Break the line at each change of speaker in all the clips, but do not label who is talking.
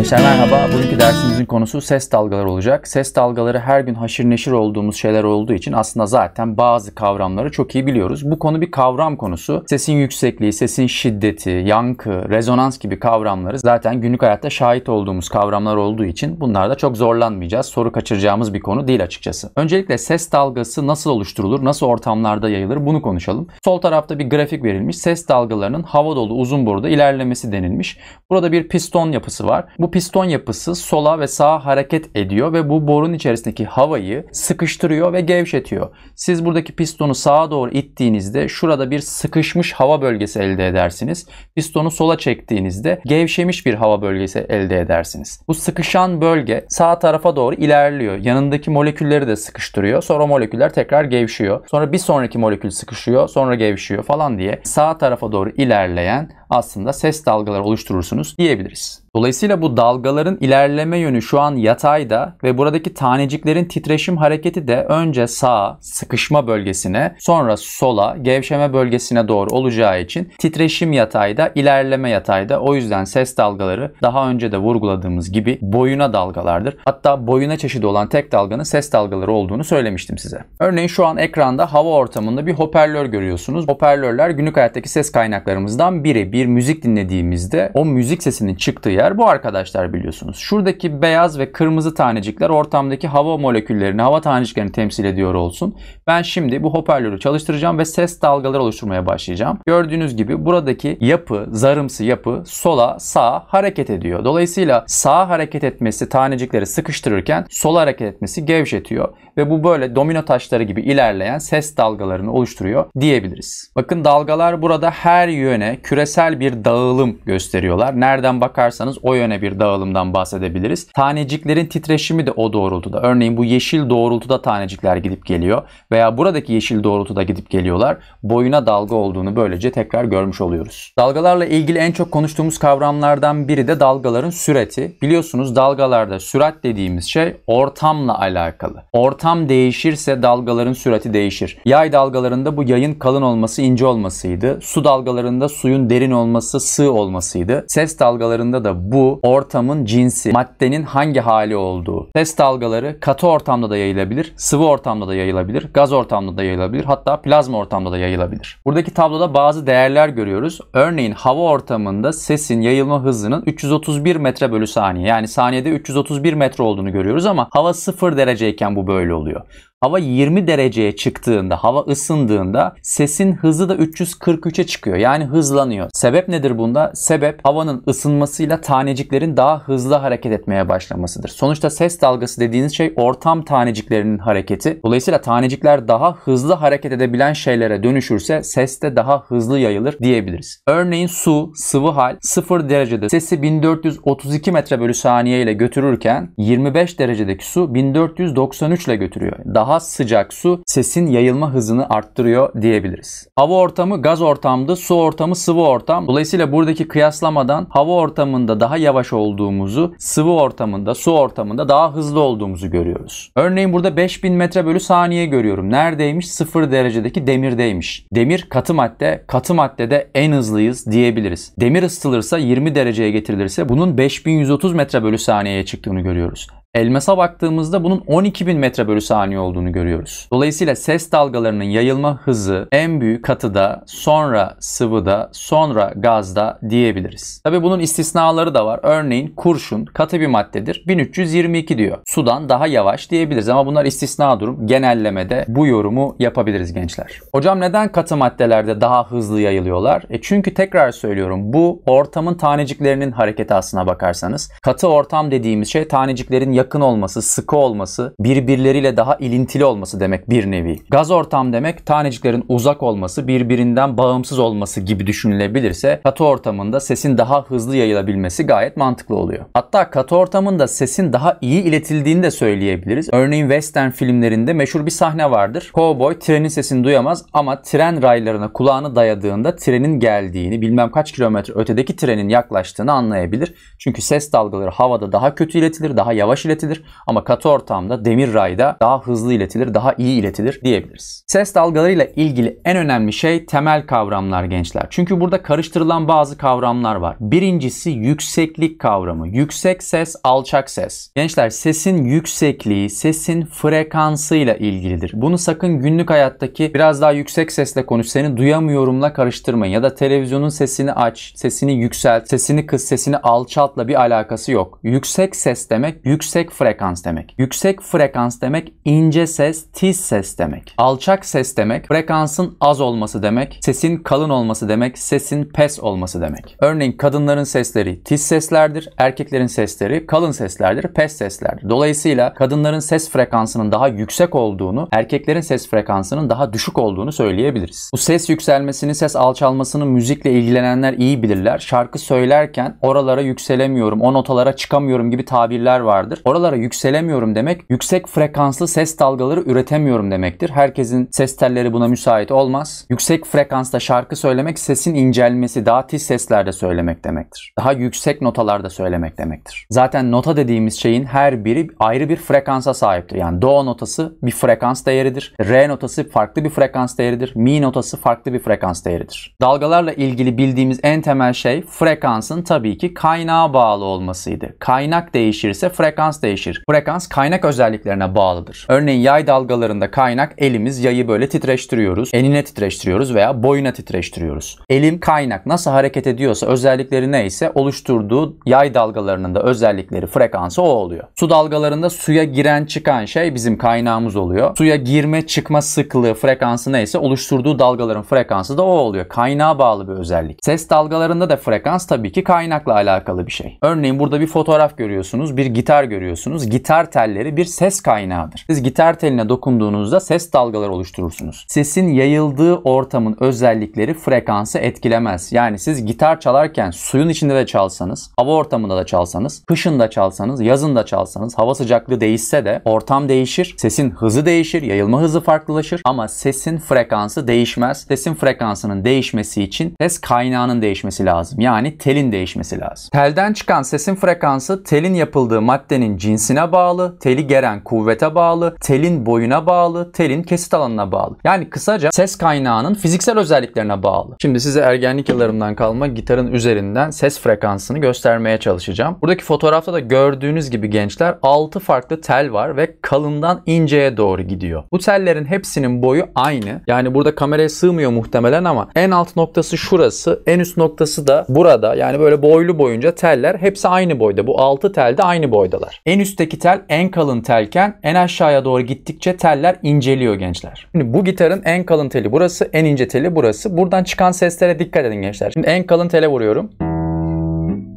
Gençler merhaba. Bugünkü dersimizin konusu ses dalgaları olacak. Ses dalgaları her gün haşir neşir olduğumuz şeyler olduğu için aslında zaten bazı kavramları çok iyi biliyoruz. Bu konu bir kavram konusu. Sesin yüksekliği, sesin şiddeti, yankı, rezonans gibi kavramları zaten günlük hayatta şahit olduğumuz kavramlar olduğu için bunlarda çok zorlanmayacağız. Soru kaçıracağımız bir konu değil açıkçası. Öncelikle ses dalgası nasıl oluşturulur, nasıl ortamlarda yayılır bunu konuşalım. Sol tarafta bir grafik verilmiş. Ses dalgalarının hava dolu uzun boruda ilerlemesi denilmiş. Burada bir piston yapısı var. Bu bu piston yapısı sola ve sağa hareket ediyor ve bu borun içerisindeki havayı sıkıştırıyor ve gevşetiyor. Siz buradaki pistonu sağa doğru ittiğinizde şurada bir sıkışmış hava bölgesi elde edersiniz. Pistonu sola çektiğinizde gevşemiş bir hava bölgesi elde edersiniz. Bu sıkışan bölge sağ tarafa doğru ilerliyor. Yanındaki molekülleri de sıkıştırıyor. Sonra moleküller tekrar gevşiyor. Sonra bir sonraki molekül sıkışıyor, sonra gevşiyor falan diye sağ tarafa doğru ilerleyen aslında ses dalgaları oluşturursunuz diyebiliriz. Dolayısıyla bu dalgaların ilerleme yönü şu an yatayda ve buradaki taneciklerin titreşim hareketi de önce sağa sıkışma bölgesine sonra sola gevşeme bölgesine doğru olacağı için titreşim yatayda ilerleme yatayda o yüzden ses dalgaları daha önce de vurguladığımız gibi boyuna dalgalardır. Hatta boyuna çeşidi olan tek dalganın ses dalgaları olduğunu söylemiştim size. Örneğin şu an ekranda hava ortamında bir hoparlör görüyorsunuz. Hoparlörler günlük hayattaki ses kaynaklarımızdan biri. Bir müzik dinlediğimizde o müzik sesinin çıktığı yer bu arkadaşlar biliyorsunuz. Şuradaki beyaz ve kırmızı tanecikler ortamdaki hava moleküllerini, hava taneciklerini temsil ediyor olsun. Ben şimdi bu hoparlörü çalıştıracağım ve ses dalgaları oluşturmaya başlayacağım. Gördüğünüz gibi buradaki yapı, zarımsı yapı sola, sağa hareket ediyor. Dolayısıyla sağa hareket etmesi tanecikleri sıkıştırırken sola hareket etmesi gevşetiyor ve bu böyle domino taşları gibi ilerleyen ses dalgalarını oluşturuyor diyebiliriz. Bakın dalgalar burada her yöne küresel bir dağılım gösteriyorlar. Nereden bakarsanız istiyorsanız o yöne bir dağılımdan bahsedebiliriz. Taneciklerin titreşimi de o doğrultuda. Örneğin bu yeşil doğrultuda tanecikler gidip geliyor veya buradaki yeşil doğrultuda gidip geliyorlar. Boyuna dalga olduğunu böylece tekrar görmüş oluyoruz. Dalgalarla ilgili en çok konuştuğumuz kavramlardan biri de dalgaların süreti. Biliyorsunuz dalgalarda sürat dediğimiz şey ortamla alakalı. Ortam değişirse dalgaların sürati değişir. Yay dalgalarında bu yayın kalın olması, ince olmasıydı. Su dalgalarında suyun derin olması, sığ olmasıydı. Ses dalgalarında da bu ortamın cinsi, maddenin hangi hali olduğu. Ses dalgaları katı ortamda da yayılabilir, sıvı ortamda da yayılabilir, gaz ortamda da yayılabilir, hatta plazma ortamda da yayılabilir. Buradaki tabloda bazı değerler görüyoruz. Örneğin hava ortamında sesin yayılma hızının 331 metre bölü saniye yani saniyede 331 metre olduğunu görüyoruz ama hava 0 dereceyken bu böyle oluyor. Hava 20 dereceye çıktığında, hava ısındığında sesin hızı da 343'e çıkıyor. Yani hızlanıyor. Sebep nedir bunda? Sebep havanın ısınmasıyla taneciklerin daha hızlı hareket etmeye başlamasıdır. Sonuçta ses dalgası dediğiniz şey ortam taneciklerinin hareketi. Dolayısıyla tanecikler daha hızlı hareket edebilen şeylere dönüşürse ses de daha hızlı yayılır diyebiliriz. Örneğin su, sıvı hal 0 derecede sesi 1432 metre bölü saniye ile götürürken 25 derecedeki su 1493 ile götürüyor. Daha daha sıcak su sesin yayılma hızını arttırıyor diyebiliriz. Hava ortamı gaz ortamdı, su ortamı sıvı ortam. Dolayısıyla buradaki kıyaslamadan hava ortamında daha yavaş olduğumuzu, sıvı ortamında, su ortamında daha hızlı olduğumuzu görüyoruz. Örneğin burada 5000 metre bölü saniye görüyorum. Neredeymiş? 0 derecedeki demirdeymiş. Demir katı madde, katı maddede en hızlıyız diyebiliriz. Demir ısıtılırsa 20 dereceye getirilirse bunun 5130 metre bölü saniyeye çıktığını görüyoruz. Elmasa baktığımızda bunun 12.000 metre bölü saniye olduğunu görüyoruz. Dolayısıyla ses dalgalarının yayılma hızı en büyük katıda, sonra sıvıda, sonra gazda diyebiliriz. Tabi bunun istisnaları da var. Örneğin kurşun katı bir maddedir. 1322 diyor. Sudan daha yavaş diyebiliriz ama bunlar istisna durum. Genellemede bu yorumu yapabiliriz gençler. Hocam neden katı maddelerde daha hızlı yayılıyorlar? E çünkü tekrar söylüyorum bu ortamın taneciklerinin hareketi aslına bakarsanız. Katı ortam dediğimiz şey taneciklerin yakın olması, sıkı olması, birbirleriyle daha ilintili olması demek bir nevi. Gaz ortam demek taneciklerin uzak olması, birbirinden bağımsız olması gibi düşünülebilirse katı ortamında sesin daha hızlı yayılabilmesi gayet mantıklı oluyor. Hatta katı ortamında sesin daha iyi iletildiğini de söyleyebiliriz. Örneğin western filmlerinde meşhur bir sahne vardır. Cowboy trenin sesini duyamaz ama tren raylarına kulağını dayadığında trenin geldiğini, bilmem kaç kilometre ötedeki trenin yaklaştığını anlayabilir. Çünkü ses dalgaları havada daha kötü iletilir, daha yavaş iletilir iletilir ama katı ortamda demir rayda daha hızlı iletilir, daha iyi iletilir diyebiliriz. Ses dalgalarıyla ilgili en önemli şey temel kavramlar gençler. Çünkü burada karıştırılan bazı kavramlar var. Birincisi yükseklik kavramı. Yüksek ses, alçak ses. Gençler sesin yüksekliği, sesin frekansıyla ilgilidir. Bunu sakın günlük hayattaki biraz daha yüksek sesle konuş seni duyamıyorumla karıştırmayın. Ya da televizyonun sesini aç, sesini yükselt, sesini kıs, sesini alçaltla bir alakası yok. Yüksek ses demek yüksek yüksek frekans demek. Yüksek frekans demek ince ses, tiz ses demek. Alçak ses demek frekansın az olması demek, sesin kalın olması demek, sesin pes olması demek. Örneğin kadınların sesleri tiz seslerdir, erkeklerin sesleri kalın seslerdir, pes seslerdir. Dolayısıyla kadınların ses frekansının daha yüksek olduğunu, erkeklerin ses frekansının daha düşük olduğunu söyleyebiliriz. Bu ses yükselmesini, ses alçalmasını müzikle ilgilenenler iyi bilirler. Şarkı söylerken oralara yükselemiyorum, o notalara çıkamıyorum gibi tabirler vardır oralara yükselemiyorum demek yüksek frekanslı ses dalgaları üretemiyorum demektir. Herkesin ses telleri buna müsait olmaz. Yüksek frekansta şarkı söylemek sesin incelmesi, daha tiz seslerde söylemek demektir. Daha yüksek notalarda söylemek demektir. Zaten nota dediğimiz şeyin her biri ayrı bir frekansa sahiptir. Yani do notası bir frekans değeridir. Re notası farklı bir frekans değeridir. Mi notası farklı bir frekans değeridir. Dalgalarla ilgili bildiğimiz en temel şey frekansın tabii ki kaynağa bağlı olmasıydı. Kaynak değişirse frekans frekans değişir. Frekans kaynak özelliklerine bağlıdır. Örneğin yay dalgalarında kaynak elimiz yayı böyle titreştiriyoruz. Enine titreştiriyoruz veya boyuna titreştiriyoruz. Elim kaynak nasıl hareket ediyorsa özellikleri neyse oluşturduğu yay dalgalarının da özellikleri frekansı o oluyor. Su dalgalarında suya giren çıkan şey bizim kaynağımız oluyor. Suya girme çıkma sıklığı frekansı neyse oluşturduğu dalgaların frekansı da o oluyor. Kaynağa bağlı bir özellik. Ses dalgalarında da frekans tabii ki kaynakla alakalı bir şey. Örneğin burada bir fotoğraf görüyorsunuz. Bir gitar görüyorsunuz arıyorsunuz? Gitar telleri bir ses kaynağıdır. Siz gitar teline dokunduğunuzda ses dalgaları oluşturursunuz. Sesin yayıldığı ortamın özellikleri frekansı etkilemez. Yani siz gitar çalarken suyun içinde de çalsanız, hava ortamında da çalsanız, kışın da çalsanız, yazın da çalsanız, hava sıcaklığı değişse de ortam değişir, sesin hızı değişir, yayılma hızı farklılaşır ama sesin frekansı değişmez. Sesin frekansının değişmesi için ses kaynağının değişmesi lazım. Yani telin değişmesi lazım. Telden çıkan sesin frekansı telin yapıldığı maddenin cinsine bağlı, teli geren kuvvete bağlı, telin boyuna bağlı, telin kesit alanına bağlı. Yani kısaca ses kaynağının fiziksel özelliklerine bağlı. Şimdi size ergenlik yıllarımdan kalma gitarın üzerinden ses frekansını göstermeye çalışacağım. Buradaki fotoğrafta da gördüğünüz gibi gençler 6 farklı tel var ve kalından inceye doğru gidiyor. Bu tellerin hepsinin boyu aynı. Yani burada kameraya sığmıyor muhtemelen ama en alt noktası şurası, en üst noktası da burada. Yani böyle boylu boyunca teller hepsi aynı boyda. Bu 6 tel de aynı boydalar. En üstteki tel en kalın telken en aşağıya doğru gittikçe teller inceliyor gençler. Şimdi bu gitarın en kalın teli burası, en ince teli burası. Buradan çıkan seslere dikkat edin gençler. Şimdi en kalın tele vuruyorum.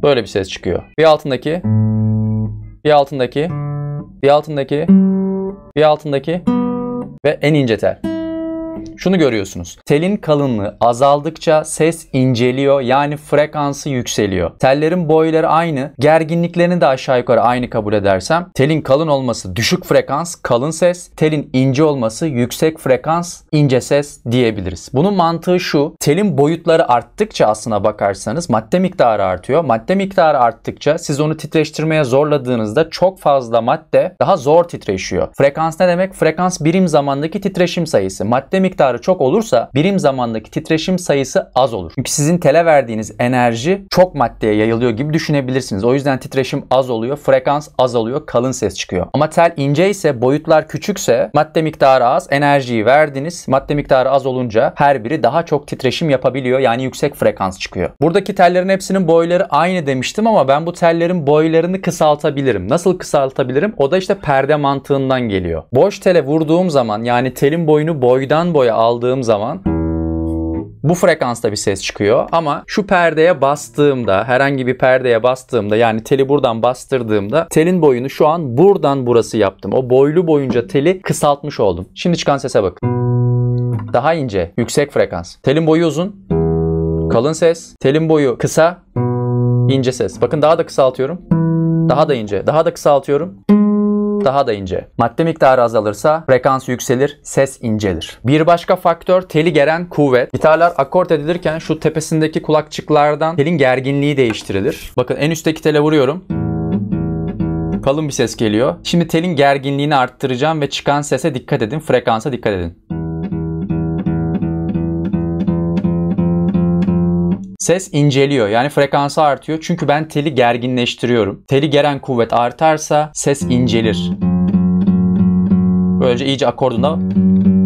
Böyle bir ses çıkıyor. Bir altındaki, bir altındaki, bir altındaki, bir altındaki ve en ince tel. Şunu görüyorsunuz. Telin kalınlığı azaldıkça ses inceliyor yani frekansı yükseliyor. Tellerin boyları aynı. Gerginliklerini de aşağı yukarı aynı kabul edersem telin kalın olması düşük frekans kalın ses, telin ince olması yüksek frekans ince ses diyebiliriz. Bunun mantığı şu. Telin boyutları arttıkça aslına bakarsanız madde miktarı artıyor. Madde miktarı arttıkça siz onu titreştirmeye zorladığınızda çok fazla madde daha zor titreşiyor. Frekans ne demek? Frekans birim zamandaki titreşim sayısı. Madde miktarı miktarı çok olursa birim zamandaki titreşim sayısı az olur. Çünkü sizin tele verdiğiniz enerji çok maddeye yayılıyor gibi düşünebilirsiniz. O yüzden titreşim az oluyor, frekans azalıyor, kalın ses çıkıyor. Ama tel ince ise, boyutlar küçükse madde miktarı az, enerjiyi verdiniz. Madde miktarı az olunca her biri daha çok titreşim yapabiliyor. Yani yüksek frekans çıkıyor. Buradaki tellerin hepsinin boyları aynı demiştim ama ben bu tellerin boylarını kısaltabilirim. Nasıl kısaltabilirim? O da işte perde mantığından geliyor. Boş tele vurduğum zaman yani telin boyunu boydan boya aldığım zaman bu frekansta bir ses çıkıyor ama şu perdeye bastığımda herhangi bir perdeye bastığımda yani teli buradan bastırdığımda telin boyunu şu an buradan burası yaptım. O boylu boyunca teli kısaltmış oldum. Şimdi çıkan sese bak. Daha ince, yüksek frekans. Telin boyu uzun, kalın ses. Telin boyu kısa, ince ses. Bakın daha da kısaltıyorum. Daha da ince, daha da kısaltıyorum daha da ince. Madde miktarı azalırsa frekans yükselir, ses incelir. Bir başka faktör teli geren kuvvet. Gitarlar akort edilirken şu tepesindeki kulakçıklardan telin gerginliği değiştirilir. Bakın en üstteki tele vuruyorum kalın bir ses geliyor. Şimdi telin gerginliğini arttıracağım ve çıkan sese dikkat edin, frekansa dikkat edin. ses inceliyor. Yani frekansı artıyor. Çünkü ben teli gerginleştiriyorum. Teli geren kuvvet artarsa ses incelir. Böylece iyice akorduna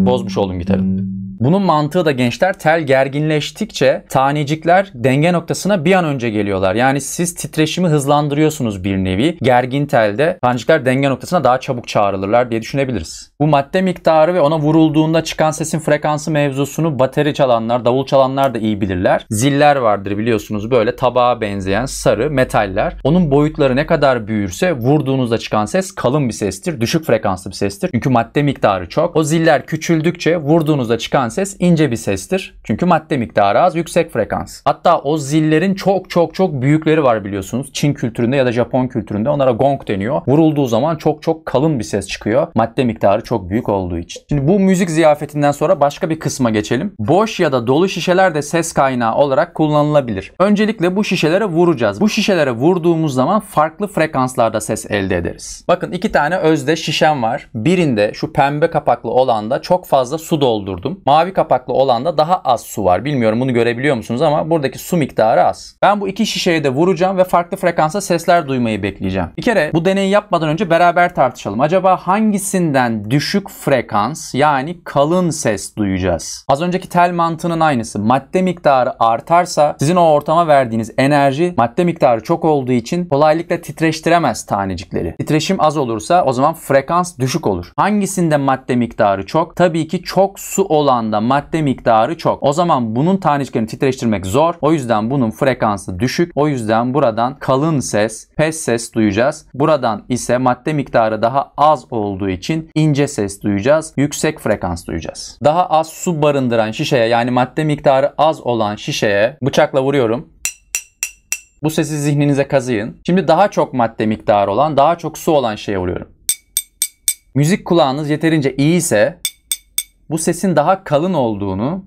bozmuş oldum gitarın. Bunun mantığı da gençler tel gerginleştikçe tanecikler denge noktasına bir an önce geliyorlar. Yani siz titreşimi hızlandırıyorsunuz bir nevi. Gergin telde tanecikler denge noktasına daha çabuk çağrılırlar diye düşünebiliriz. Bu madde miktarı ve ona vurulduğunda çıkan sesin frekansı mevzusunu bateri çalanlar, davul çalanlar da iyi bilirler. Ziller vardır biliyorsunuz böyle tabağa benzeyen sarı metaller. Onun boyutları ne kadar büyürse vurduğunuzda çıkan ses kalın bir sestir. Düşük frekanslı bir sestir. Çünkü madde miktarı çok. O ziller küçüldükçe vurduğunuzda çıkan çıkan ses ince bir sestir. Çünkü madde miktarı az, yüksek frekans. Hatta o zillerin çok çok çok büyükleri var biliyorsunuz. Çin kültüründe ya da Japon kültüründe onlara gong deniyor. Vurulduğu zaman çok çok kalın bir ses çıkıyor. Madde miktarı çok büyük olduğu için. Şimdi bu müzik ziyafetinden sonra başka bir kısma geçelim. Boş ya da dolu şişeler de ses kaynağı olarak kullanılabilir. Öncelikle bu şişelere vuracağız. Bu şişelere vurduğumuz zaman farklı frekanslarda ses elde ederiz. Bakın iki tane özde şişem var. Birinde şu pembe kapaklı olanda çok fazla su doldurdum. Mavi mavi kapaklı olanda daha az su var. Bilmiyorum bunu görebiliyor musunuz ama buradaki su miktarı az. Ben bu iki şişeye de vuracağım ve farklı frekansa sesler duymayı bekleyeceğim. Bir kere bu deneyi yapmadan önce beraber tartışalım. Acaba hangisinden düşük frekans yani kalın ses duyacağız? Az önceki tel mantığının aynısı. Madde miktarı artarsa sizin o ortama verdiğiniz enerji madde miktarı çok olduğu için kolaylıkla titreştiremez tanecikleri. Titreşim az olursa o zaman frekans düşük olur. Hangisinde madde miktarı çok? Tabii ki çok su olan ortamda madde miktarı çok. O zaman bunun taneciklerini titreştirmek zor. O yüzden bunun frekansı düşük. O yüzden buradan kalın ses, pes ses duyacağız. Buradan ise madde miktarı daha az olduğu için ince ses duyacağız. Yüksek frekans duyacağız. Daha az su barındıran şişeye yani madde miktarı az olan şişeye bıçakla vuruyorum. Bu sesi zihninize kazıyın. Şimdi daha çok madde miktarı olan, daha çok su olan şeye vuruyorum. Müzik kulağınız yeterince iyi ise bu sesin daha kalın olduğunu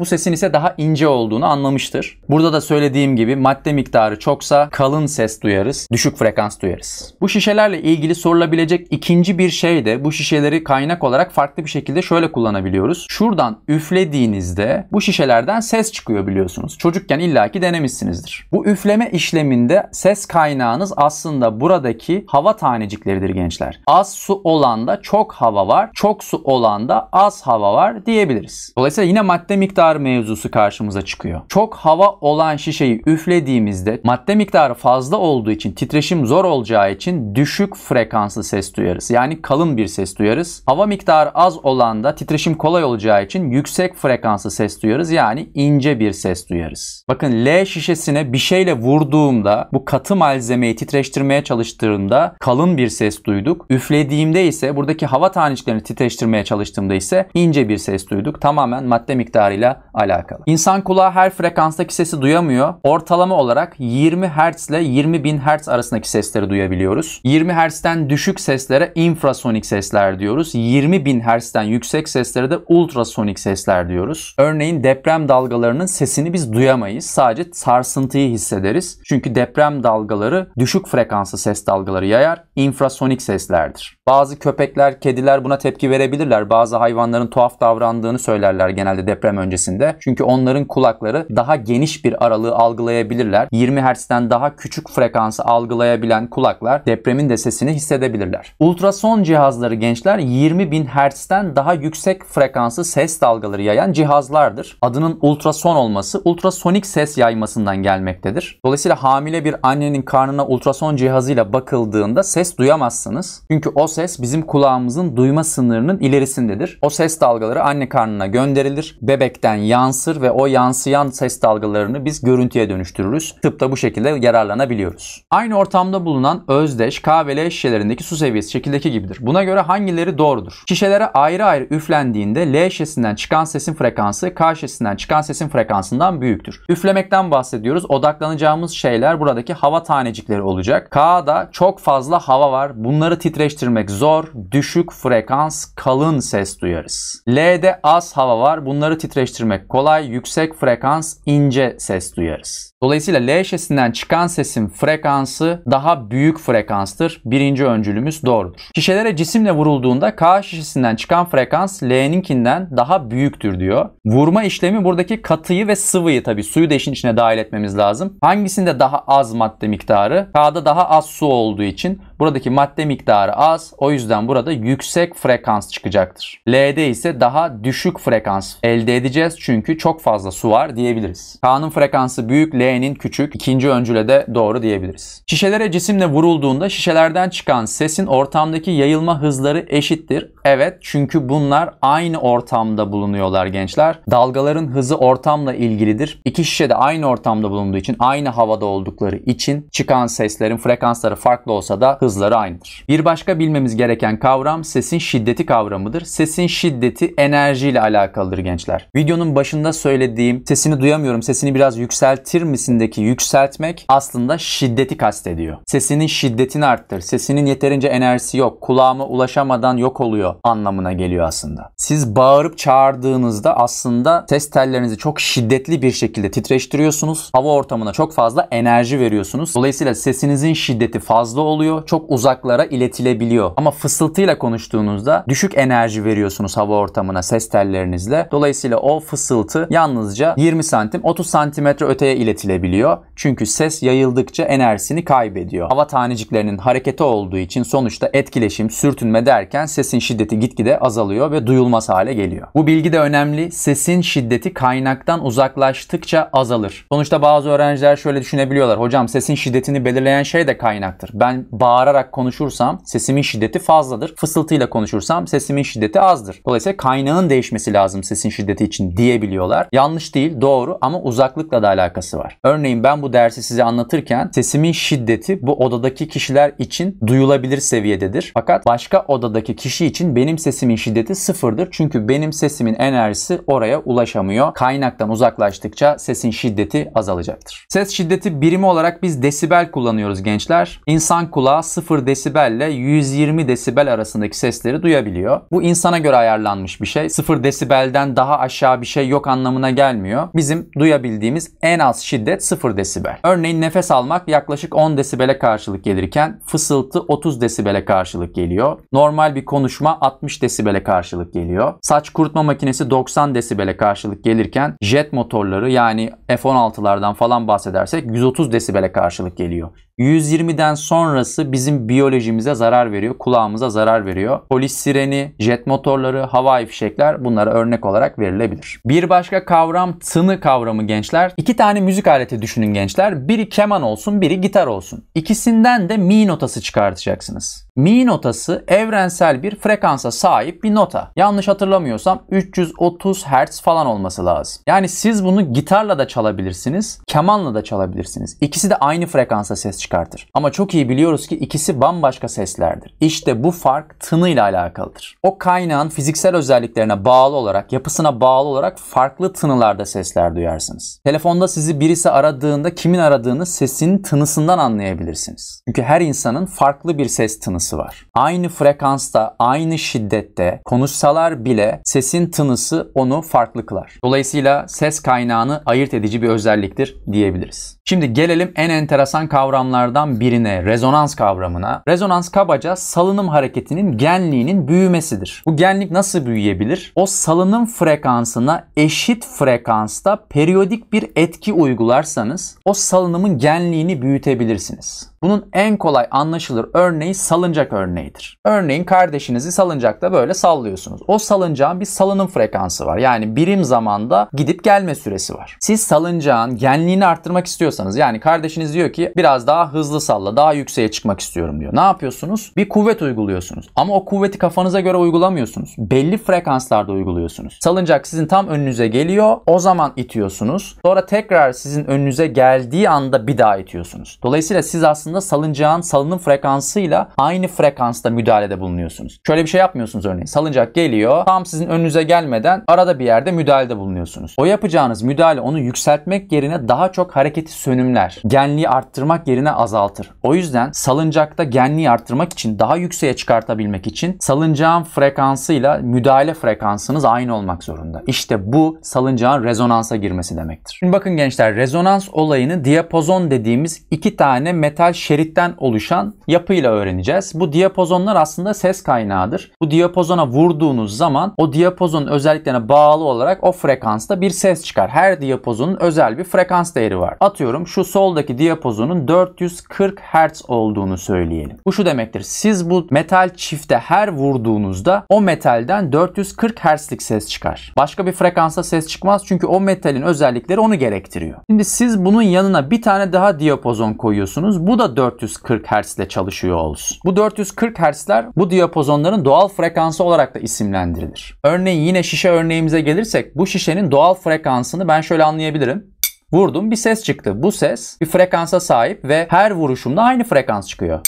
bu sesin ise daha ince olduğunu anlamıştır. Burada da söylediğim gibi madde miktarı çoksa kalın ses duyarız, düşük frekans duyarız. Bu şişelerle ilgili sorulabilecek ikinci bir şey de bu şişeleri kaynak olarak farklı bir şekilde şöyle kullanabiliyoruz. Şuradan üflediğinizde bu şişelerden ses çıkıyor biliyorsunuz. Çocukken illaki denemişsinizdir. Bu üfleme işleminde ses kaynağınız aslında buradaki hava tanecikleridir gençler. Az su olanda çok hava var, çok su olanda az hava var diyebiliriz. Dolayısıyla yine madde miktarı miktar mevzusu karşımıza çıkıyor. Çok hava olan şişeyi üflediğimizde madde miktarı fazla olduğu için titreşim zor olacağı için düşük frekanslı ses duyarız. Yani kalın bir ses duyarız. Hava miktarı az olan da titreşim kolay olacağı için yüksek frekanslı ses duyarız. Yani ince bir ses duyarız. Bakın L şişesine bir şeyle vurduğumda bu katı malzemeyi titreştirmeye çalıştığımda kalın bir ses duyduk. Üflediğimde ise buradaki hava taneciklerini titreştirmeye çalıştığımda ise ince bir ses duyduk. Tamamen madde miktarıyla alakalı. İnsan kulağı her frekanstaki sesi duyamıyor. Ortalama olarak 20 Hz ile 20 bin Hz arasındaki sesleri duyabiliyoruz. 20 Hz'den düşük seslere infrasonik sesler diyoruz. 20 bin Hz'den yüksek seslere de ultrasonik sesler diyoruz. Örneğin deprem dalgalarının sesini biz duyamayız. Sadece sarsıntıyı hissederiz. Çünkü deprem dalgaları düşük frekanslı ses dalgaları yayar. infrasonik seslerdir. Bazı köpekler, kediler buna tepki verebilirler. Bazı hayvanların tuhaf davrandığını söylerler genelde deprem öncesi seviyesinde. Çünkü onların kulakları daha geniş bir aralığı algılayabilirler. 20 Hz'den daha küçük frekansı algılayabilen kulaklar depremin de sesini hissedebilirler. Ultrason cihazları gençler 20.000 Hz'den daha yüksek frekansı ses dalgaları yayan cihazlardır. Adının ultrason olması ultrasonik ses yaymasından gelmektedir. Dolayısıyla hamile bir annenin karnına ultrason cihazıyla bakıldığında ses duyamazsınız. Çünkü o ses bizim kulağımızın duyma sınırının ilerisindedir. O ses dalgaları anne karnına gönderilir. Bebekten sesten yansır ve o yansıyan ses dalgalarını biz görüntüye dönüştürürüz. Tıpta bu şekilde yararlanabiliyoruz. Aynı ortamda bulunan özdeş kahveli şişelerindeki su seviyesi şekildeki gibidir. Buna göre hangileri doğrudur? Şişelere ayrı ayrı üflendiğinde L şişesinden çıkan sesin frekansı K şişesinden çıkan sesin frekansından büyüktür. Üflemekten bahsediyoruz. Odaklanacağımız şeyler buradaki hava tanecikleri olacak. K'da çok fazla hava var. Bunları titreştirmek zor. Düşük frekans kalın ses duyarız. L'de az hava var. Bunları titreştirmek değiştirmek kolay, yüksek frekans ince ses duyarız. Dolayısıyla L şişesinden çıkan sesin frekansı daha büyük frekanstır. Birinci öncülümüz doğrudur. Şişelere cisimle vurulduğunda K şişesinden çıkan frekans L'ninkinden daha büyüktür diyor. Vurma işlemi buradaki katıyı ve sıvıyı tabi suyu da işin içine dahil etmemiz lazım. Hangisinde daha az madde miktarı? K'da daha az su olduğu için buradaki madde miktarı az. O yüzden burada yüksek frekans çıkacaktır. L'de ise daha düşük frekans elde edeceğiz. Çünkü çok fazla su var diyebiliriz. K'nın frekansı büyük, L D'nin küçük, ikinci öncüle de doğru diyebiliriz. Şişelere cisimle vurulduğunda şişelerden çıkan sesin ortamdaki yayılma hızları eşittir. Evet çünkü bunlar aynı ortamda bulunuyorlar gençler. Dalgaların hızı ortamla ilgilidir. İki şişe de aynı ortamda bulunduğu için, aynı havada oldukları için çıkan seslerin frekansları farklı olsa da hızları aynıdır. Bir başka bilmemiz gereken kavram sesin şiddeti kavramıdır. Sesin şiddeti enerjiyle alakalıdır gençler. Videonun başında söylediğim sesini duyamıyorum, sesini biraz yükseltir misin sesindeki yükseltmek aslında şiddeti kastediyor. Sesinin şiddetini arttır. Sesinin yeterince enerjisi yok. Kulağıma ulaşamadan yok oluyor anlamına geliyor aslında. Siz bağırıp çağırdığınızda aslında ses tellerinizi çok şiddetli bir şekilde titreştiriyorsunuz. Hava ortamına çok fazla enerji veriyorsunuz. Dolayısıyla sesinizin şiddeti fazla oluyor. Çok uzaklara iletilebiliyor. Ama fısıltıyla konuştuğunuzda düşük enerji veriyorsunuz hava ortamına ses tellerinizle. Dolayısıyla o fısıltı yalnızca 20 santim 30 santimetre öteye iletilebiliyor üretilebiliyor. Çünkü ses yayıldıkça enerjisini kaybediyor. Hava taneciklerinin hareketi olduğu için sonuçta etkileşim, sürtünme derken sesin şiddeti gitgide azalıyor ve duyulmaz hale geliyor. Bu bilgi de önemli. Sesin şiddeti kaynaktan uzaklaştıkça azalır. Sonuçta bazı öğrenciler şöyle düşünebiliyorlar. Hocam sesin şiddetini belirleyen şey de kaynaktır. Ben bağırarak konuşursam sesimin şiddeti fazladır. Fısıltıyla konuşursam sesimin şiddeti azdır. Dolayısıyla kaynağın değişmesi lazım sesin şiddeti için diyebiliyorlar. Yanlış değil, doğru ama uzaklıkla da alakası var. Örneğin ben bu dersi size anlatırken sesimin şiddeti bu odadaki kişiler için duyulabilir seviyededir. Fakat başka odadaki kişi için benim sesimin şiddeti sıfırdır. Çünkü benim sesimin enerjisi oraya ulaşamıyor. Kaynaktan uzaklaştıkça sesin şiddeti azalacaktır. Ses şiddeti birimi olarak biz desibel kullanıyoruz gençler. İnsan kulağı 0 desibel ile 120 desibel arasındaki sesleri duyabiliyor. Bu insana göre ayarlanmış bir şey. 0 desibelden daha aşağı bir şey yok anlamına gelmiyor. Bizim duyabildiğimiz en az şiddet şiddet 0 desibel. Örneğin nefes almak yaklaşık 10 desibele karşılık gelirken fısıltı 30 desibele karşılık geliyor. Normal bir konuşma 60 desibele karşılık geliyor. Saç kurutma makinesi 90 desibele karşılık gelirken jet motorları yani F-16'lardan falan bahsedersek 130 desibele karşılık geliyor. 120'den sonrası bizim biyolojimize zarar veriyor, kulağımıza zarar veriyor. Polis sireni, jet motorları, havai fişekler bunlara örnek olarak verilebilir. Bir başka kavram tını kavramı gençler. İki tane müzik aleti düşünün gençler. Biri keman olsun, biri gitar olsun. İkisinden de mi notası çıkartacaksınız. Mi notası evrensel bir frekansa sahip bir nota. Yanlış hatırlamıyorsam 330 Hz falan olması lazım. Yani siz bunu gitarla da çalabilirsiniz, kemanla da çalabilirsiniz. İkisi de aynı frekansa ses çıkartacak çıkartır. Ama çok iyi biliyoruz ki ikisi bambaşka seslerdir. İşte bu fark tınıyla alakalıdır. O kaynağın fiziksel özelliklerine bağlı olarak, yapısına bağlı olarak farklı tınılarda sesler duyarsınız. Telefonda sizi birisi aradığında kimin aradığını sesin tınısından anlayabilirsiniz. Çünkü her insanın farklı bir ses tınısı var. Aynı frekansta, aynı şiddette konuşsalar bile sesin tınısı onu farklı kılar. Dolayısıyla ses kaynağını ayırt edici bir özelliktir diyebiliriz. Şimdi gelelim en enteresan kavramlar kavramlardan birine, rezonans kavramına. Rezonans kabaca salınım hareketinin genliğinin büyümesidir. Bu genlik nasıl büyüyebilir? O salınım frekansına eşit frekansta periyodik bir etki uygularsanız o salınımın genliğini büyütebilirsiniz. Bunun en kolay anlaşılır örneği salıncak örneğidir. Örneğin kardeşinizi salıncakta böyle sallıyorsunuz. O salıncağın bir salınım frekansı var. Yani birim zamanda gidip gelme süresi var. Siz salıncağın genliğini arttırmak istiyorsanız yani kardeşiniz diyor ki biraz daha hızlı salla daha yükseğe çıkmak istiyorum diyor. Ne yapıyorsunuz? Bir kuvvet uyguluyorsunuz. Ama o kuvveti kafanıza göre uygulamıyorsunuz. Belli frekanslarda uyguluyorsunuz. Salıncak sizin tam önünüze geliyor. O zaman itiyorsunuz. Sonra tekrar sizin önünüze geldiği anda bir daha itiyorsunuz. Dolayısıyla siz aslında aslında salıncağın salınım frekansıyla aynı frekansta müdahalede bulunuyorsunuz. Şöyle bir şey yapmıyorsunuz örneğin. Salıncak geliyor. Tam sizin önünüze gelmeden arada bir yerde müdahalede bulunuyorsunuz. O yapacağınız müdahale onu yükseltmek yerine daha çok hareketi sönümler. Genliği arttırmak yerine azaltır. O yüzden salıncakta genliği arttırmak için daha yükseğe çıkartabilmek için salıncağın frekansıyla müdahale frekansınız aynı olmak zorunda. İşte bu salıncağın rezonansa girmesi demektir. Şimdi bakın gençler rezonans olayını diapozon dediğimiz iki tane metal şeritten oluşan yapıyla öğreneceğiz. Bu diyapazonlar aslında ses kaynağıdır. Bu diyapazona vurduğunuz zaman o diyapazonun özelliklerine bağlı olarak o frekansta bir ses çıkar. Her diyapazonun özel bir frekans değeri var. Atıyorum şu soldaki diyapazonun 440 Hz olduğunu söyleyelim. Bu şu demektir. Siz bu metal çifte her vurduğunuzda o metalden 440 Hz'lik ses çıkar. Başka bir frekansa ses çıkmaz çünkü o metalin özellikleri onu gerektiriyor. Şimdi siz bunun yanına bir tane daha diyapazon koyuyorsunuz. Bu da 440 Hz ile çalışıyor olsun. Bu 440 Hz'ler bu diyapozonların doğal frekansı olarak da isimlendirilir. Örneğin yine şişe örneğimize gelirsek bu şişenin doğal frekansını ben şöyle anlayabilirim vurdum bir ses çıktı. Bu ses bir frekansa sahip ve her vuruşumda aynı frekans çıkıyor.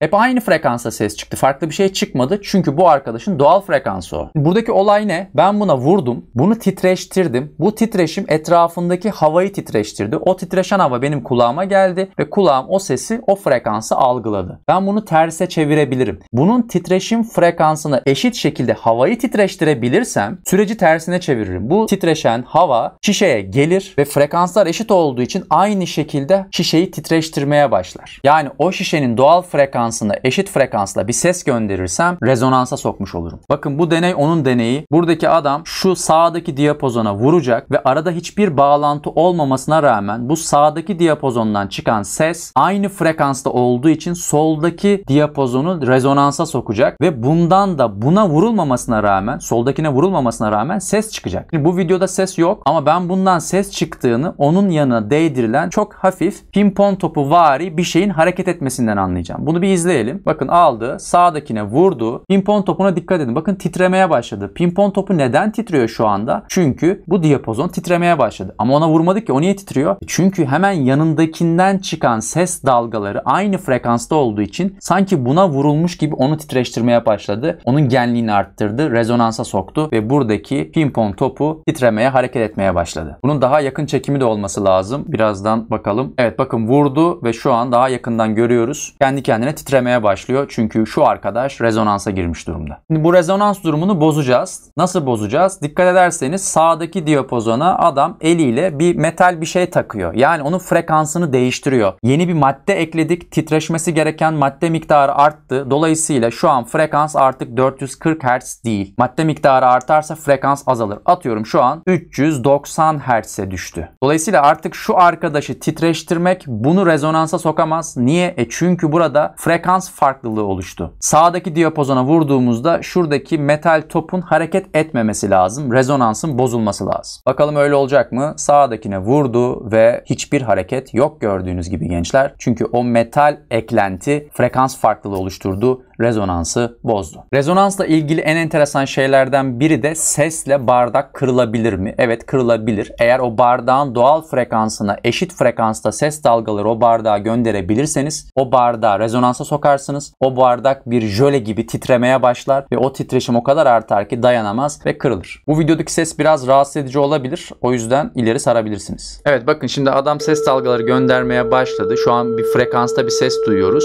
Hep aynı frekansa ses çıktı. Farklı bir şey çıkmadı. Çünkü bu arkadaşın doğal frekansı o. Buradaki olay ne? Ben buna vurdum. Bunu titreştirdim. Bu titreşim etrafındaki havayı titreştirdi. O titreşen hava benim kulağıma geldi ve kulağım o sesi o frekansı algıladı. Ben bunu terse çevirebilirim. Bunun titreşim frekansını eşit şekilde havayı titreştirebilirsem süreci tersine çeviririm. Bu titreşen hava şişeye gelir ve frekanslar eşit olduğu için aynı şekilde şişeyi titreştirmeye başlar. Yani o şişenin doğal frekansı frekansına eşit frekansla bir ses gönderirsem rezonansa sokmuş olurum. Bakın bu deney onun deneyi. Buradaki adam şu sağdaki diapozona vuracak ve arada hiçbir bağlantı olmamasına rağmen bu sağdaki diapozondan çıkan ses aynı frekansta olduğu için soldaki diapozonu rezonansa sokacak ve bundan da buna vurulmamasına rağmen soldakine vurulmamasına rağmen ses çıkacak. Şimdi bu videoda ses yok ama ben bundan ses çıktığını onun yanına değdirilen çok hafif pimpon topu vari bir şeyin hareket etmesinden anlayacağım. Bunu bir izleyelim. Bakın aldı. Sağdakine vurdu. Pimpon topuna dikkat edin. Bakın titremeye başladı. Pimpon topu neden titriyor şu anda? Çünkü bu diyapozon titremeye başladı. Ama ona vurmadık ki. O niye titriyor? E çünkü hemen yanındakinden çıkan ses dalgaları aynı frekansta olduğu için sanki buna vurulmuş gibi onu titreştirmeye başladı. Onun genliğini arttırdı. Rezonansa soktu ve buradaki pimpon topu titremeye hareket etmeye başladı. Bunun daha yakın çekimi de olması lazım. Birazdan bakalım. Evet bakın vurdu ve şu an daha yakından görüyoruz. Kendi kendine titremeye titremeye başlıyor. Çünkü şu arkadaş rezonansa girmiş durumda. Şimdi bu rezonans durumunu bozacağız. Nasıl bozacağız? Dikkat ederseniz sağdaki diyapozona adam eliyle bir metal bir şey takıyor. Yani onun frekansını değiştiriyor. Yeni bir madde ekledik. Titreşmesi gereken madde miktarı arttı. Dolayısıyla şu an frekans artık 440 Hz değil. Madde miktarı artarsa frekans azalır. Atıyorum şu an 390 Hz'e düştü. Dolayısıyla artık şu arkadaşı titreştirmek bunu rezonansa sokamaz. Niye? E çünkü burada frekans frekans farklılığı oluştu. Sağdaki diyapozona vurduğumuzda şuradaki metal topun hareket etmemesi lazım. Rezonansın bozulması lazım. Bakalım öyle olacak mı? Sağdakine vurdu ve hiçbir hareket yok gördüğünüz gibi gençler. Çünkü o metal eklenti frekans farklılığı oluşturdu rezonansı bozdu. Rezonansla ilgili en enteresan şeylerden biri de sesle bardak kırılabilir mi? Evet kırılabilir. Eğer o bardağın doğal frekansına eşit frekansta ses dalgaları o bardağa gönderebilirseniz o bardağı rezonansa sokarsınız. O bardak bir jöle gibi titremeye başlar ve o titreşim o kadar artar ki dayanamaz ve kırılır. Bu videodaki ses biraz rahatsız edici olabilir. O yüzden ileri sarabilirsiniz. Evet bakın şimdi adam ses dalgaları göndermeye başladı. Şu an bir frekansta bir ses duyuyoruz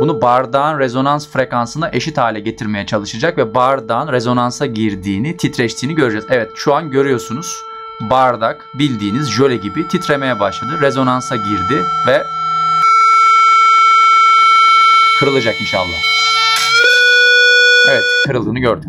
bunu bardağın rezonans frekansına eşit hale getirmeye çalışacak ve bardağın rezonansa girdiğini, titreştiğini göreceğiz. Evet şu an görüyorsunuz bardak bildiğiniz jöle gibi titremeye başladı. Rezonansa girdi ve kırılacak inşallah. Evet kırıldığını gördük.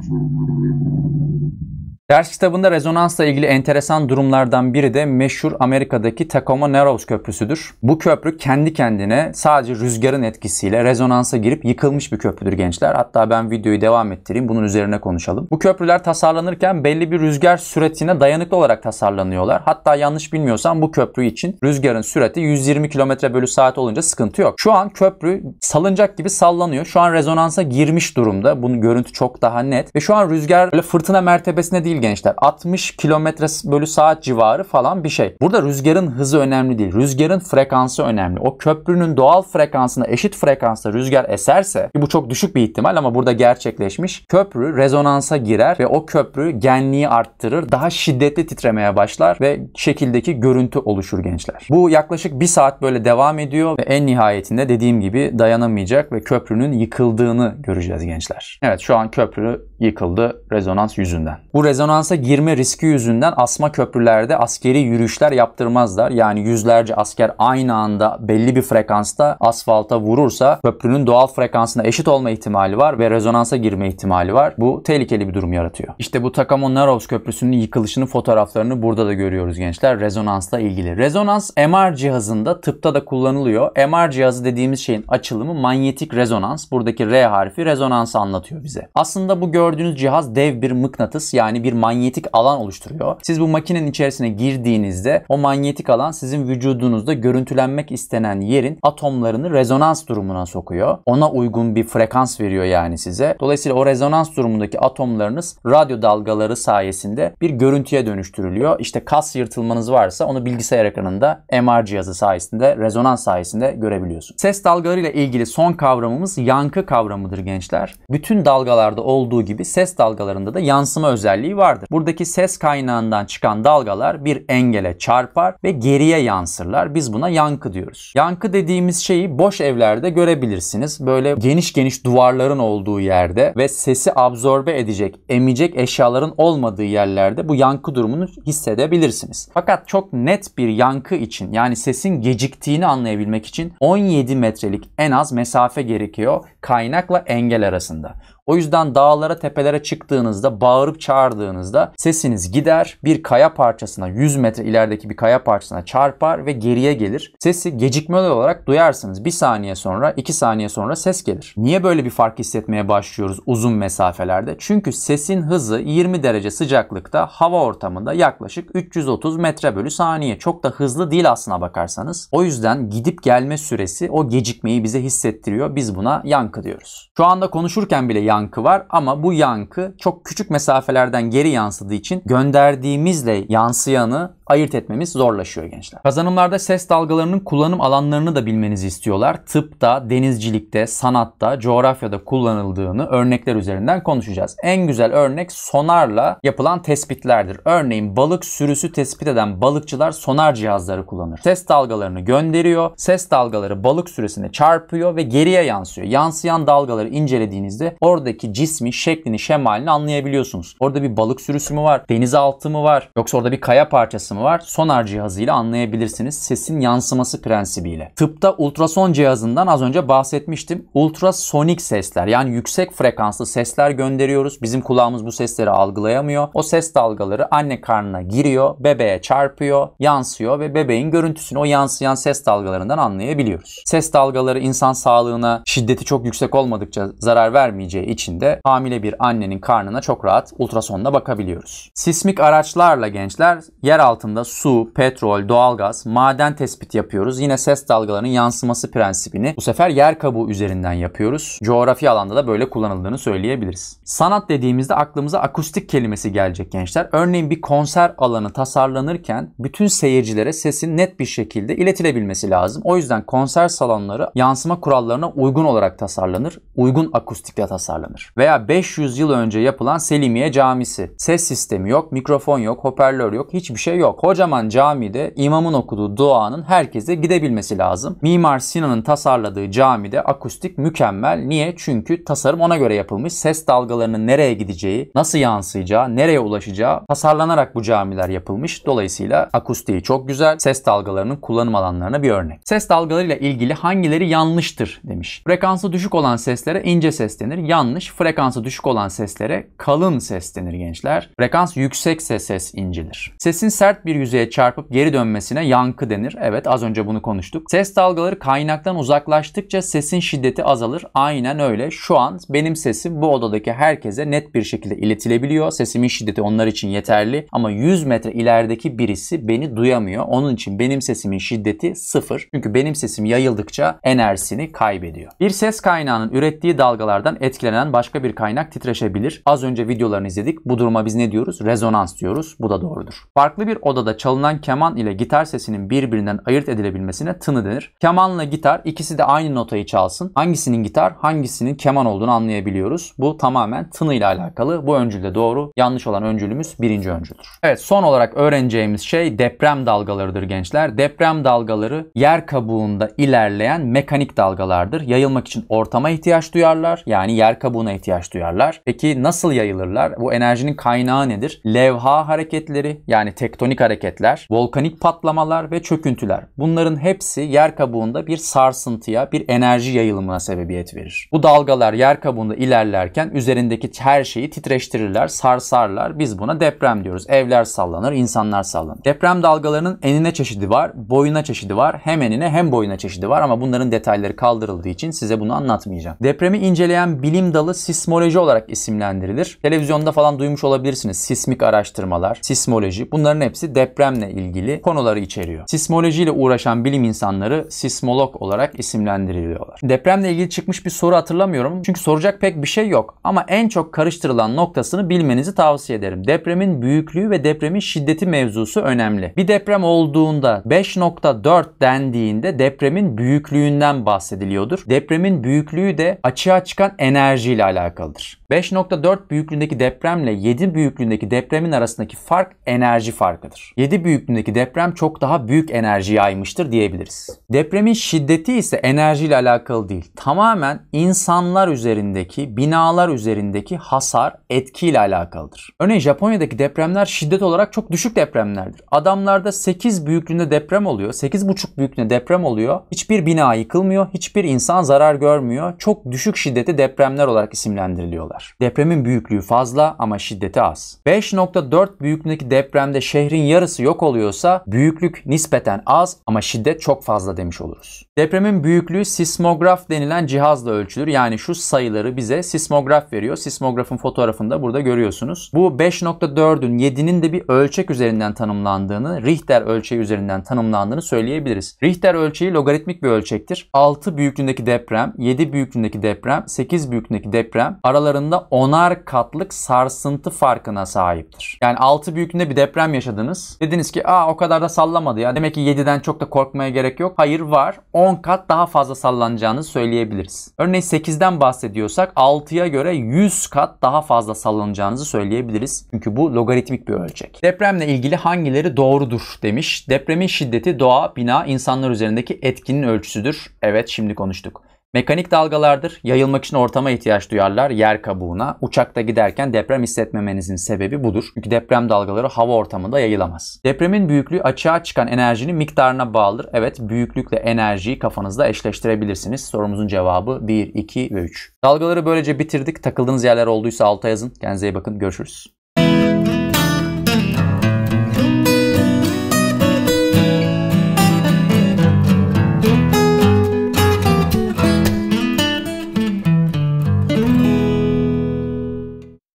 Ders kitabında rezonansla ilgili enteresan durumlardan biri de meşhur Amerika'daki Tacoma Narrows Köprüsü'dür. Bu köprü kendi kendine sadece rüzgarın etkisiyle rezonansa girip yıkılmış bir köprüdür gençler. Hatta ben videoyu devam ettireyim bunun üzerine konuşalım. Bu köprüler tasarlanırken belli bir rüzgar süretine dayanıklı olarak tasarlanıyorlar. Hatta yanlış bilmiyorsam bu köprü için rüzgarın sürati 120 km bölü saat olunca sıkıntı yok. Şu an köprü salıncak gibi sallanıyor. Şu an rezonansa girmiş durumda. Bunun görüntü çok daha net. Ve şu an rüzgar fırtına mertebesine değil gençler. 60 km bölü saat civarı falan bir şey. Burada rüzgarın hızı önemli değil. Rüzgarın frekansı önemli. O köprünün doğal frekansına eşit frekansta rüzgar eserse ki bu çok düşük bir ihtimal ama burada gerçekleşmiş. Köprü rezonansa girer ve o köprü genliği arttırır. Daha şiddetli titremeye başlar ve şekildeki görüntü oluşur gençler. Bu yaklaşık bir saat böyle devam ediyor ve en nihayetinde dediğim gibi dayanamayacak ve köprünün yıkıldığını göreceğiz gençler. Evet şu an köprü yıkıldı rezonans yüzünden. Bu rezonansa girme riski yüzünden asma köprülerde askeri yürüyüşler yaptırmazlar. Yani yüzlerce asker aynı anda belli bir frekansta asfalta vurursa köprünün doğal frekansına eşit olma ihtimali var ve rezonansa girme ihtimali var. Bu tehlikeli bir durum yaratıyor. İşte bu Takamo Narrows köprüsünün yıkılışının fotoğraflarını burada da görüyoruz gençler. Rezonansla ilgili. Rezonans MR cihazında tıpta da kullanılıyor. MR cihazı dediğimiz şeyin açılımı manyetik rezonans. Buradaki R harfi rezonansı anlatıyor bize. Aslında bu gördüğümüz Gördüğünüz cihaz dev bir mıknatıs yani bir manyetik alan oluşturuyor. Siz bu makinenin içerisine girdiğinizde o manyetik alan sizin vücudunuzda görüntülenmek istenen yerin atomlarını rezonans durumuna sokuyor. Ona uygun bir frekans veriyor yani size. Dolayısıyla o rezonans durumundaki atomlarınız radyo dalgaları sayesinde bir görüntüye dönüştürülüyor. İşte kas yırtılmanız varsa onu bilgisayar ekranında MR cihazı sayesinde, rezonans sayesinde görebiliyorsunuz. Ses dalgalarıyla ilgili son kavramımız yankı kavramıdır gençler. Bütün dalgalarda olduğu gibi gibi ses dalgalarında da yansıma özelliği vardır. Buradaki ses kaynağından çıkan dalgalar bir engele çarpar ve geriye yansırlar. Biz buna yankı diyoruz. Yankı dediğimiz şeyi boş evlerde görebilirsiniz. Böyle geniş geniş duvarların olduğu yerde ve sesi absorbe edecek, emecek eşyaların olmadığı yerlerde bu yankı durumunu hissedebilirsiniz. Fakat çok net bir yankı için yani sesin geciktiğini anlayabilmek için 17 metrelik en az mesafe gerekiyor kaynakla engel arasında. O yüzden dağlara tepelere çıktığınızda bağırıp çağırdığınızda sesiniz gider bir kaya parçasına 100 metre ilerideki bir kaya parçasına çarpar ve geriye gelir. Sesi gecikmeli olarak duyarsınız. Bir saniye sonra iki saniye sonra ses gelir. Niye böyle bir fark hissetmeye başlıyoruz uzun mesafelerde? Çünkü sesin hızı 20 derece sıcaklıkta hava ortamında yaklaşık 330 metre bölü saniye. Çok da hızlı değil aslına bakarsanız. O yüzden gidip gelme süresi o gecikmeyi bize hissettiriyor. Biz buna yankı diyoruz. Şu anda konuşurken bile yankı var ama bu yankı çok küçük mesafelerden geri yansıdığı için gönderdiğimizle yansıyanı ayırt etmemiz zorlaşıyor gençler. Kazanımlarda ses dalgalarının kullanım alanlarını da bilmenizi istiyorlar. Tıpta, denizcilikte, sanatta, coğrafyada kullanıldığını örnekler üzerinden konuşacağız. En güzel örnek sonarla yapılan tespitlerdir. Örneğin balık sürüsü tespit eden balıkçılar sonar cihazları kullanır. Ses dalgalarını gönderiyor. Ses dalgaları balık süresine çarpıyor ve geriye yansıyor. Yansıyan dalgaları incelediğinizde oradaki cismi, şeklini, şemalini anlayabiliyorsunuz. Orada bir balık sürüsü mü var? Denizaltı mı var? Yoksa orada bir kaya parçası yansımı var. Sonar cihazıyla anlayabilirsiniz. Sesin yansıması prensibiyle. Tıpta ultrason cihazından az önce bahsetmiştim. Ultrasonik sesler yani yüksek frekanslı sesler gönderiyoruz. Bizim kulağımız bu sesleri algılayamıyor. O ses dalgaları anne karnına giriyor, bebeğe çarpıyor, yansıyor ve bebeğin görüntüsünü o yansıyan ses dalgalarından anlayabiliyoruz. Ses dalgaları insan sağlığına şiddeti çok yüksek olmadıkça zarar vermeyeceği için de hamile bir annenin karnına çok rahat ultrasonla bakabiliyoruz. Sismik araçlarla gençler yeraltı altında su, petrol, doğalgaz, maden tespit yapıyoruz. Yine ses dalgalarının yansıması prensibini bu sefer yer kabuğu üzerinden yapıyoruz. Coğrafi alanda da böyle kullanıldığını söyleyebiliriz. Sanat dediğimizde aklımıza akustik kelimesi gelecek gençler. Örneğin bir konser alanı tasarlanırken bütün seyircilere sesin net bir şekilde iletilebilmesi lazım. O yüzden konser salonları yansıma kurallarına uygun olarak tasarlanır. Uygun akustikle tasarlanır. Veya 500 yıl önce yapılan Selimiye Camisi. Ses sistemi yok, mikrofon yok, hoparlör yok, hiçbir şey yok kocaman camide imamın okuduğu duanın herkese gidebilmesi lazım. Mimar Sinan'ın tasarladığı camide akustik mükemmel. Niye? Çünkü tasarım ona göre yapılmış. Ses dalgalarının nereye gideceği, nasıl yansıyacağı, nereye ulaşacağı tasarlanarak bu camiler yapılmış. Dolayısıyla akustiği çok güzel. Ses dalgalarının kullanım alanlarına bir örnek. Ses dalgalarıyla ilgili hangileri yanlıştır demiş. Frekansı düşük olan seslere ince ses denir. Yanlış. Frekansı düşük olan seslere kalın ses denir gençler. Frekans yüksekse ses incidir. Sesin sert bir yüzeye çarpıp geri dönmesine yankı denir. Evet az önce bunu konuştuk. Ses dalgaları kaynaktan uzaklaştıkça sesin şiddeti azalır. Aynen öyle. Şu an benim sesim bu odadaki herkese net bir şekilde iletilebiliyor. Sesimin şiddeti onlar için yeterli. Ama 100 metre ilerideki birisi beni duyamıyor. Onun için benim sesimin şiddeti sıfır. Çünkü benim sesim yayıldıkça enerjisini kaybediyor. Bir ses kaynağının ürettiği dalgalardan etkilenen başka bir kaynak titreşebilir. Az önce videolarını izledik. Bu duruma biz ne diyoruz? Rezonans diyoruz. Bu da doğrudur. Farklı bir oda odada çalınan keman ile gitar sesinin birbirinden ayırt edilebilmesine tını denir. Kemanla gitar ikisi de aynı notayı çalsın. Hangisinin gitar, hangisinin keman olduğunu anlayabiliyoruz. Bu tamamen tını ile alakalı. Bu öncülde doğru. Yanlış olan öncülümüz birinci öncüldür. Evet son olarak öğreneceğimiz şey deprem dalgalarıdır gençler. Deprem dalgaları yer kabuğunda ilerleyen mekanik dalgalardır. Yayılmak için ortama ihtiyaç duyarlar. Yani yer kabuğuna ihtiyaç duyarlar. Peki nasıl yayılırlar? Bu enerjinin kaynağı nedir? Levha hareketleri yani tektonik hareketler, volkanik patlamalar ve çöküntüler. Bunların hepsi yer kabuğunda bir sarsıntıya, bir enerji yayılımına sebebiyet verir. Bu dalgalar yer kabuğunda ilerlerken üzerindeki her şeyi titreştirirler, sarsarlar. Biz buna deprem diyoruz. Evler sallanır, insanlar sallanır. Deprem dalgalarının enine çeşidi var, boyuna çeşidi var. Hem enine hem boyuna çeşidi var ama bunların detayları kaldırıldığı için size bunu anlatmayacağım. Depremi inceleyen bilim dalı sismoloji olarak isimlendirilir. Televizyonda falan duymuş olabilirsiniz. Sismik araştırmalar, sismoloji bunların hepsi depremle ilgili konuları içeriyor. Sismolojiyle uğraşan bilim insanları sismolog olarak isimlendiriliyorlar. Depremle ilgili çıkmış bir soru hatırlamıyorum. Çünkü soracak pek bir şey yok. Ama en çok karıştırılan noktasını bilmenizi tavsiye ederim. Depremin büyüklüğü ve depremin şiddeti mevzusu önemli. Bir deprem olduğunda 5.4 dendiğinde depremin büyüklüğünden bahsediliyordur. Depremin büyüklüğü de açığa çıkan enerjiyle alakalıdır. 5.4 büyüklüğündeki depremle 7 büyüklüğündeki depremin arasındaki fark enerji farkıdır fazladır. 7 büyüklüğündeki deprem çok daha büyük enerji yaymıştır diyebiliriz. Depremin şiddeti ise enerjiyle alakalı değil. Tamamen insanlar üzerindeki, binalar üzerindeki hasar, etkiyle alakalıdır. Örneğin Japonya'daki depremler şiddet olarak çok düşük depremlerdir. Adamlarda 8 büyüklüğünde deprem oluyor, 8,5 büyüklüğünde deprem oluyor. Hiçbir bina yıkılmıyor, hiçbir insan zarar görmüyor. Çok düşük şiddeti depremler olarak isimlendiriliyorlar. Depremin büyüklüğü fazla ama şiddeti az. 5.4 büyüklüğündeki depremde şehrin yarısı yok oluyorsa büyüklük nispeten az ama şiddet çok fazla demiş oluruz. Depremin büyüklüğü sismograf denilen cihazla ölçülür. Yani şu sayıları bize sismograf veriyor. Sismografın fotoğrafını da burada görüyorsunuz. Bu 5.4'ün 7'nin de bir ölçek üzerinden tanımlandığını, Richter ölçeği üzerinden tanımlandığını söyleyebiliriz. Richter ölçeği logaritmik bir ölçektir. 6 büyüklüğündeki deprem, 7 büyüklüğündeki deprem, 8 büyüklüğündeki deprem aralarında onar katlık sarsıntı farkına sahiptir. Yani 6 büyüklüğünde bir deprem yaşadınız. Dediniz ki aa o kadar da sallamadı ya. Demek ki 7'den çok da korkmaya gerek yok. Hayır var. 10 kat daha fazla sallanacağını söyleyebiliriz. Örneğin 8'den bahsediyorsak 6'ya göre 100 kat daha fazla sallanacağınızı söyleyebiliriz. Çünkü bu logaritmik bir ölçek. Depremle ilgili hangileri doğrudur demiş. Depremin şiddeti doğa, bina, insanlar üzerindeki etkinin ölçüsüdür. Evet şimdi konuştuk. Mekanik dalgalardır. Yayılmak için ortama ihtiyaç duyarlar yer kabuğuna. Uçakta giderken deprem hissetmemenizin sebebi budur. Çünkü deprem dalgaları hava ortamında yayılamaz. Depremin büyüklüğü açığa çıkan enerjinin miktarına bağlıdır. Evet büyüklükle enerjiyi kafanızda eşleştirebilirsiniz. Sorumuzun cevabı 1, 2 ve 3. Dalgaları böylece bitirdik. Takıldığınız yerler olduysa alta yazın. Kendinize iyi bakın. Görüşürüz.